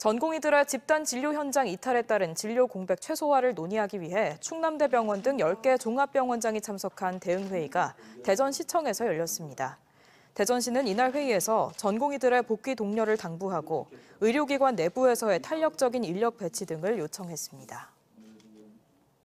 전공이들의 집단 진료 현장 이탈에 따른 진료 공백 최소화를 논의하기 위해 충남대병원 등 10개 종합병원장이 참석한 대응회의가 대전시청에서 열렸습니다. 대전시는 이날 회의에서 전공의들의 복귀 독려를 당부하고 의료기관 내부에서의 탄력적인 인력 배치 등을 요청했습니다.